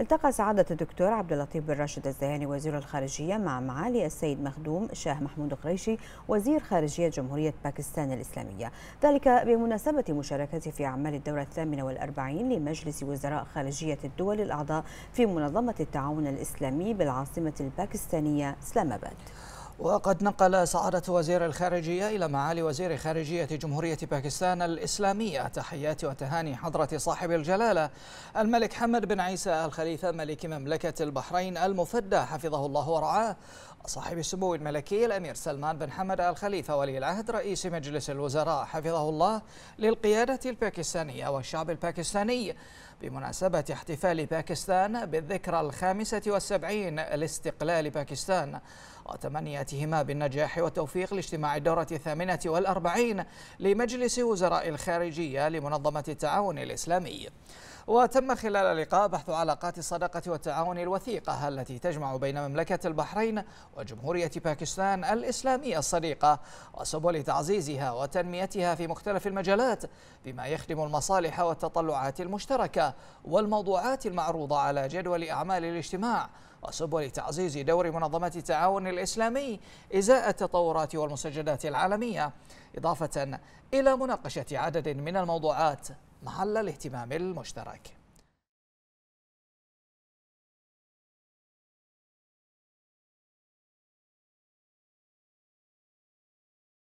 التقى سعادة الدكتور عبد اللطيف بن راشد الزهاني وزير الخارجية مع معالي السيد مخدوم شاه محمود قريشي وزير خارجية جمهورية باكستان الإسلامية ذلك بمناسبة مشاركته في أعمال الدورة الثامنة والأربعين لمجلس وزراء خارجية الدول الأعضاء في منظمة التعاون الإسلامي بالعاصمة الباكستانية سلام آباد وقد نقل سعادة وزير الخارجية إلى معالي وزير خارجية جمهورية باكستان الإسلامية تحيات وتهاني حضرة صاحب الجلالة الملك حمد بن عيسى الخليفة ملك مملكة البحرين المفدى حفظه الله ورعاه صاحب السمو الملكي الأمير سلمان بن حمد الخليفة ولي العهد رئيس مجلس الوزراء حفظه الله للقيادة الباكستانية والشعب الباكستاني بمناسبة احتفال باكستان بالذكرى الخامسة والسبعين لاستقلال باكستان وتمنياتهما بالنجاح والتوفيق لاجتماع الدورة الثامنة والأربعين لمجلس وزراء الخارجية لمنظمة التعاون الإسلامي وتم خلال اللقاء بحث علاقات الصداقة والتعاون الوثيقة التي تجمع بين مملكة البحرين وجمهورية باكستان الإسلامية الصديقة وسبل تعزيزها وتنميتها في مختلف المجالات بما يخدم المصالح والتطلعات المشتركة والموضوعات المعروضة على جدول أعمال الاجتماع وسبل تعزيز دور منظمة التعاون الإسلامي إزاء التطورات والمسجدات العالمية إضافة إلى مناقشة عدد من الموضوعات محل الاهتمام المشترك